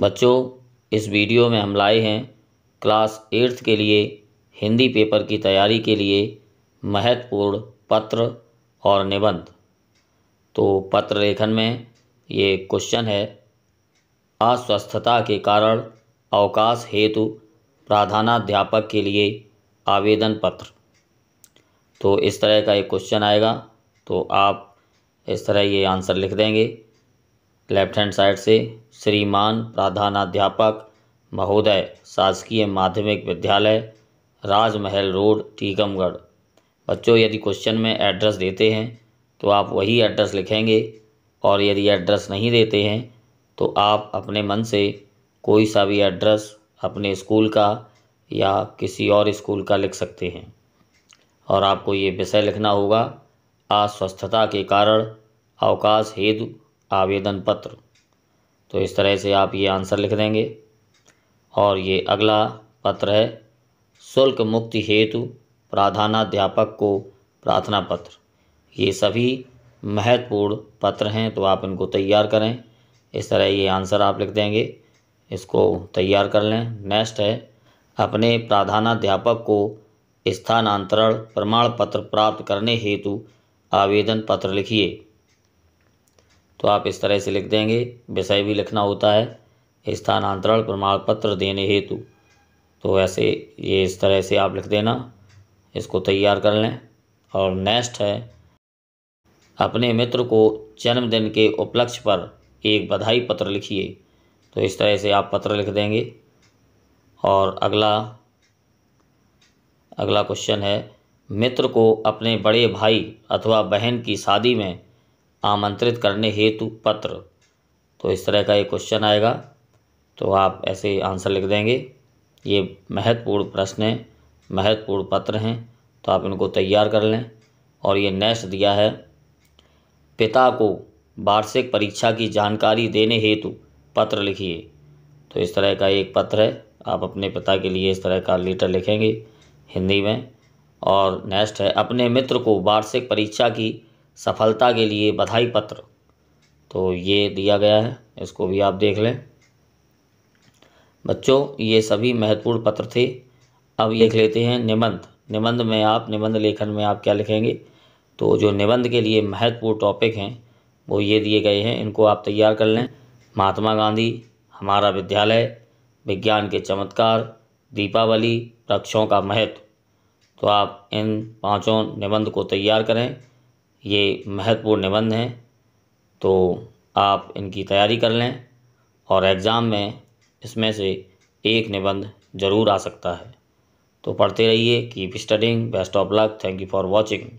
बच्चों इस वीडियो में हम लाए हैं क्लास एट्थ के लिए हिंदी पेपर की तैयारी के लिए महत्वपूर्ण पत्र और निबंध तो पत्र लेखन में ये क्वेश्चन है अस्वस्थता के कारण अवकाश हेतु प्रधानाध्यापक के लिए आवेदन पत्र तो इस तरह का एक क्वेश्चन आएगा तो आप इस तरह ये आंसर लिख देंगे लेफ्ट हैंड साइड से श्रीमान प्रधानाध्यापक महोदय शासकीय माध्यमिक विद्यालय राजमहल रोड टीकमगढ़ बच्चों यदि क्वेश्चन में एड्रेस देते हैं तो आप वही एड्रेस लिखेंगे और यदि एड्रेस नहीं देते हैं तो आप अपने मन से कोई सा भी एड्रेस अपने स्कूल का या किसी और स्कूल का लिख सकते हैं और आपको ये विषय लिखना होगा अस्वस्थता के कारण अवकाश हेतु आवेदन पत्र तो इस तरह से आप ये आंसर लिख देंगे और ये अगला पत्र है शुल्क मुक्ति हेतु प्राधानाध्यापक को प्रार्थना पत्र ये सभी महत्वपूर्ण पत्र हैं तो आप इनको तैयार करें इस तरह ये आंसर आप लिख देंगे इसको तैयार कर लें नेक्स्ट है अपने प्राधानाध्यापक को स्थानांतरण प्रमाण पत्र प्राप्त करने हेतु आवेदन पत्र लिखिए तो आप इस तरह से लिख देंगे विषय भी लिखना होता है स्थानांतरण प्रमाण पत्र देने हेतु तो ऐसे ये इस तरह से आप लिख देना इसको तैयार कर लें और नेक्स्ट है अपने मित्र को जन्मदिन के उपलक्ष्य पर एक बधाई पत्र लिखिए तो इस तरह से आप पत्र लिख देंगे और अगला अगला क्वेश्चन है मित्र को अपने बड़े भाई अथवा बहन की शादी में आमंत्रित करने हेतु पत्र तो इस तरह का एक क्वेश्चन आएगा तो आप ऐसे ही आंसर लिख देंगे ये महत्वपूर्ण प्रश्न हैं महत्वपूर्ण पत्र हैं तो आप इनको तैयार कर लें और ये नेक्स्ट दिया है पिता को वार्षिक परीक्षा की जानकारी देने हेतु पत्र लिखिए तो इस तरह का एक पत्र है आप अपने पिता के लिए इस तरह का लेटर लिखेंगे हिंदी में और नेक्स्ट है अपने मित्र को वार्षिक परीक्षा की सफलता के लिए बधाई पत्र तो ये दिया गया है इसको भी आप देख लें बच्चों ये सभी महत्वपूर्ण पत्र थे अब देख लेते हैं निबंध निबंध में आप निबंध लेखन में आप क्या लिखेंगे तो जो निबंध के लिए महत्वपूर्ण टॉपिक हैं वो ये दिए गए हैं इनको आप तैयार कर लें महात्मा गांधी हमारा विद्यालय विज्ञान के चमत्कार दीपावली वृक्षों का महत्व तो आप इन पांचों निबंध को तैयार करें ये महत्वपूर्ण निबंध हैं तो आप इनकी तैयारी कर लें और एग्ज़ाम में इसमें से एक निबंध ज़रूर आ सकता है तो पढ़ते रहिए keep studying best of luck thank you for watching